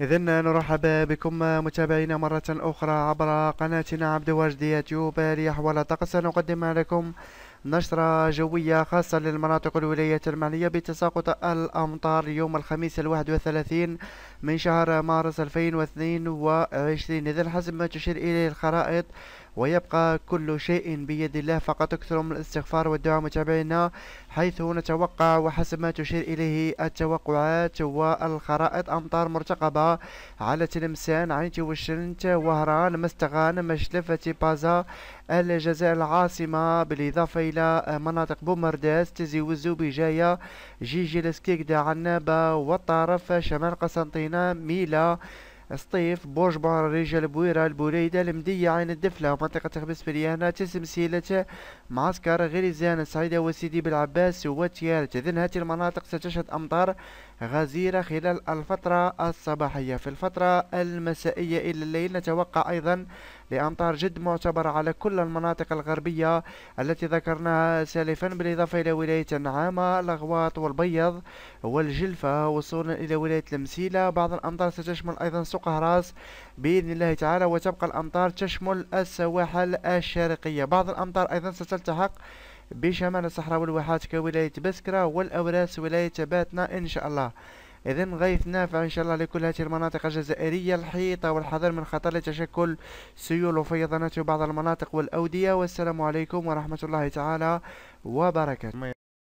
إذا نرحب بكم متابعينا مرة أخرى عبر قناتنا عبد واجد يوتيوب ليحول طقس نقدم لكم نشرة جوية خاصة للمناطق الولايات المعنية بتساقط الأمطار يوم الخميس الواحد وثلاثين من شهر مارس الفين وعشرين إذا حسب ما تشير إليه الخرائط ويبقى كل شيء بيد الله فقط أكثر من الاستغفار والدعاء متابعينا حيث نتوقع وحسب ما تشير إليه التوقعات والخرائط أمطار مرتقبة على تلمسان عينتي وشنت وهران مستغان مشلفة بازا الجزائر العاصمة بالإضافة إلى مناطق بومرداس تزي وزو بجاية جيجي لسكيكدا عنابة والطرف شمال قسنطينة ميلا سطيف برج بحر رجال بويرة البوليدة المدية عين الدفلة ومنطقة خبز تسم تسمسيلة معسكر غريزان سعيدة وسيدي بالعباس وتيال تذن هذه المناطق ستشهد أمطار غزيرة خلال الفترة الصباحية في الفترة المسائية إلى الليل نتوقع أيضا لأمطار جد معتبرة على كل المناطق الغربية التي ذكرناها سالفا بالإضافة إلى ولاية النعامة الأغواط والبيض والجلفة وصولا إلى ولاية المسيلة بعض الأمطار ستشمل أيضا سوق هراس بإذن الله تعالى وتبقى الأمطار تشمل السواحل الشرقية بعض الأمطار أيضا ستلتحق بشمال الصحراء والواحات كولاية بسكرة والأوراس ولاية باتنا إن شاء الله إذا غيث نافع إن شاء الله لكل هذه المناطق الجزائرية الحيطة والحذر من خطر تشكل سيول وفيضانات في بعض المناطق والأودية والسلام عليكم ورحمة الله تعالى وبركاته